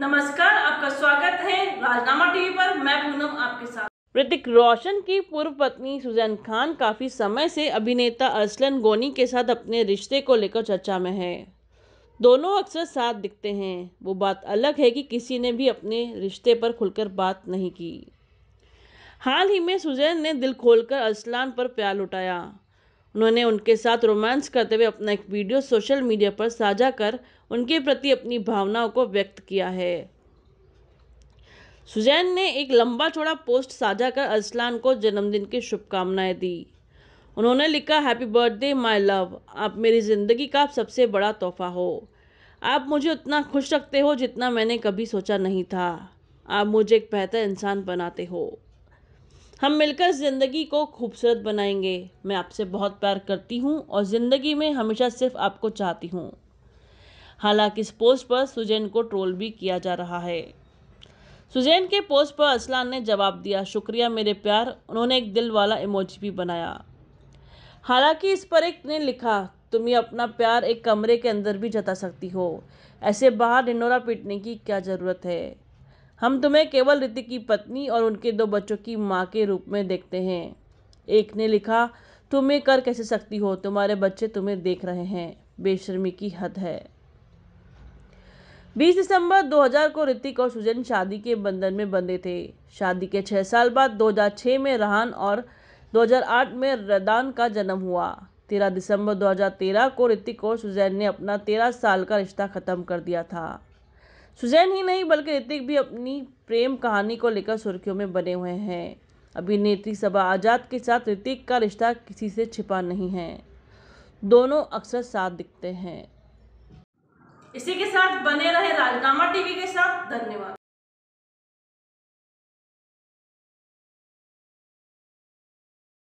नमस्कार आपका स्वागत है राजनामा टीवी पर मैं पूनम आपके साथ ऋतिक रोशन की पूर्व पत्नी सुजैन खान काफ़ी समय से अभिनेता असलन गोनी के साथ अपने रिश्ते को लेकर चर्चा में है दोनों अक्सर साथ दिखते हैं वो बात अलग है कि किसी ने भी अपने रिश्ते पर खुलकर बात नहीं की हाल ही में सुजैन ने दिल खोलकर असलान पर प्यार लुटाया उन्होंने उनके साथ रोमांस करते हुए अपना एक वीडियो सोशल मीडिया पर साझा कर उनके प्रति अपनी भावनाओं को व्यक्त किया है सुजैन ने एक लंबा चौड़ा पोस्ट साझा कर अरसलान को जन्मदिन की शुभकामनाएं दी उन्होंने लिखा हैप्पी बर्थडे माय लव आप मेरी ज़िंदगी का सबसे बड़ा तोहफा हो आप मुझे उतना खुश रखते हो जितना मैंने कभी सोचा नहीं था आप मुझे एक बेहतर इंसान बनाते हो हम मिलकर ज़िंदगी को खूबसूरत बनाएंगे मैं आपसे बहुत प्यार करती हूँ और ज़िंदगी में हमेशा सिर्फ आपको चाहती हूँ हालांकि इस पोस्ट पर सुजैन को ट्रोल भी किया जा रहा है सुजैन के पोस्ट पर असलान ने जवाब दिया शुक्रिया मेरे प्यार उन्होंने एक दिल वाला इमोजी भी बनाया हालांकि इस पर एक ने लिखा तुम ये अपना प्यार एक कमरे के अंदर भी जता सकती हो ऐसे बाहर डिंडोरा पीटने की क्या ज़रूरत है हम तुम्हें केवल ऋतिक की पत्नी और उनके दो बच्चों की माँ के रूप में देखते हैं एक ने लिखा तुम ये कर कैसे सकती हो तुम्हारे बच्चे तुम्हें देख रहे हैं बेशर्मी की हद है 20 दिसंबर 2000 को ऋतिक और सुजन शादी के बंधन में बंधे थे शादी के छह साल बाद 2006 में रहान और 2008 में रदान का जन्म हुआ 13 दिसंबर 2013 को ऋतिक और सुजैन ने अपना 13 साल का रिश्ता ख़त्म कर दिया था सुजैन ही नहीं बल्कि ऋतिक भी अपनी प्रेम कहानी को लेकर सुर्खियों में बने हुए हैं अभिनेत्री सभा आज़ाद के साथ ऋतिक का रिश्ता किसी से छिपा नहीं है दोनों अक्सर साथ दिखते हैं इसी के साथ बने रहे राजनामा टीवी के साथ धन्यवाद